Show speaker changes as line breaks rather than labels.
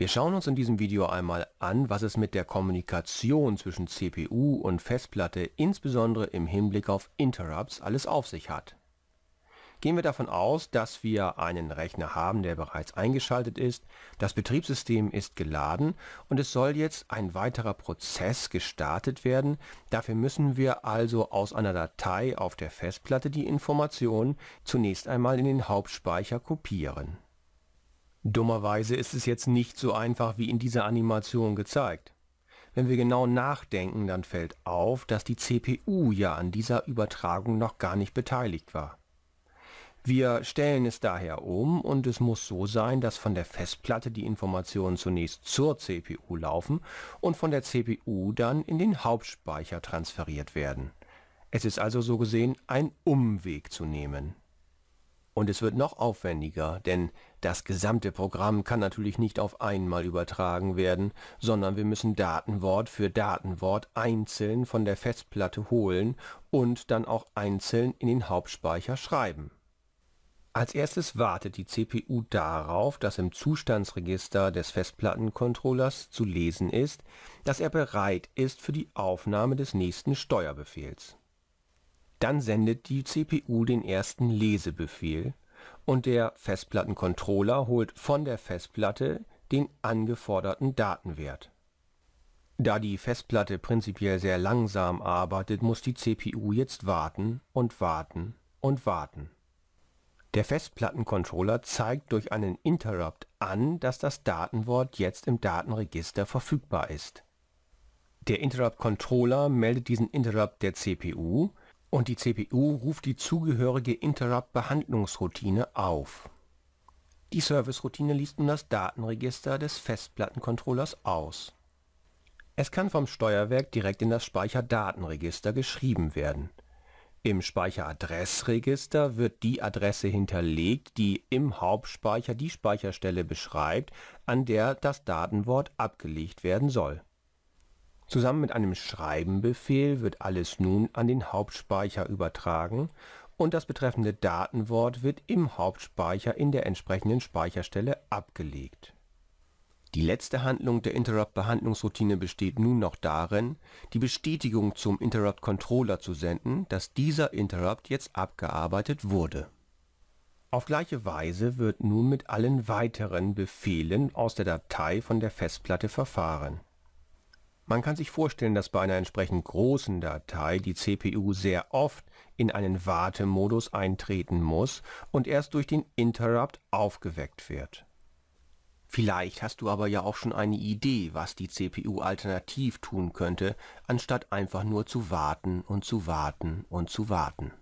Wir schauen uns in diesem Video einmal an, was es mit der Kommunikation zwischen CPU und Festplatte insbesondere im Hinblick auf Interrupts alles auf sich hat. Gehen wir davon aus, dass wir einen Rechner haben, der bereits eingeschaltet ist, das Betriebssystem ist geladen und es soll jetzt ein weiterer Prozess gestartet werden. Dafür müssen wir also aus einer Datei auf der Festplatte die Informationen zunächst einmal in den Hauptspeicher kopieren. Dummerweise ist es jetzt nicht so einfach wie in dieser Animation gezeigt. Wenn wir genau nachdenken, dann fällt auf, dass die CPU ja an dieser Übertragung noch gar nicht beteiligt war. Wir stellen es daher um und es muss so sein, dass von der Festplatte die Informationen zunächst zur CPU laufen und von der CPU dann in den Hauptspeicher transferiert werden. Es ist also so gesehen ein Umweg zu nehmen. Und es wird noch aufwendiger, denn das gesamte Programm kann natürlich nicht auf einmal übertragen werden, sondern wir müssen Datenwort für Datenwort einzeln von der Festplatte holen und dann auch einzeln in den Hauptspeicher schreiben. Als erstes wartet die CPU darauf, dass im Zustandsregister des Festplattencontrollers zu lesen ist, dass er bereit ist für die Aufnahme des nächsten Steuerbefehls. Dann sendet die CPU den ersten Lesebefehl und der Festplattencontroller holt von der Festplatte den angeforderten Datenwert. Da die Festplatte prinzipiell sehr langsam arbeitet, muss die CPU jetzt warten und warten und warten. Der Festplattencontroller zeigt durch einen Interrupt an, dass das Datenwort jetzt im Datenregister verfügbar ist. Der Interrupt-Controller meldet diesen Interrupt der CPU und die CPU ruft die zugehörige Interrupt-Behandlungsroutine auf. Die Service-Routine liest nun das Datenregister des Festplattencontrollers aus. Es kann vom Steuerwerk direkt in das Speicherdatenregister geschrieben werden. Im Speicheradressregister wird die Adresse hinterlegt, die im Hauptspeicher die Speicherstelle beschreibt, an der das Datenwort abgelegt werden soll. Zusammen mit einem Schreibenbefehl wird alles nun an den Hauptspeicher übertragen und das betreffende Datenwort wird im Hauptspeicher in der entsprechenden Speicherstelle abgelegt. Die letzte Handlung der Interrupt-Behandlungsroutine besteht nun noch darin, die Bestätigung zum Interrupt-Controller zu senden, dass dieser Interrupt jetzt abgearbeitet wurde. Auf gleiche Weise wird nun mit allen weiteren Befehlen aus der Datei von der Festplatte verfahren man kann sich vorstellen, dass bei einer entsprechend großen Datei die CPU sehr oft in einen Wartemodus eintreten muss und erst durch den Interrupt aufgeweckt wird. Vielleicht hast du aber ja auch schon eine Idee, was die CPU alternativ tun könnte, anstatt einfach nur zu warten und zu warten und zu warten.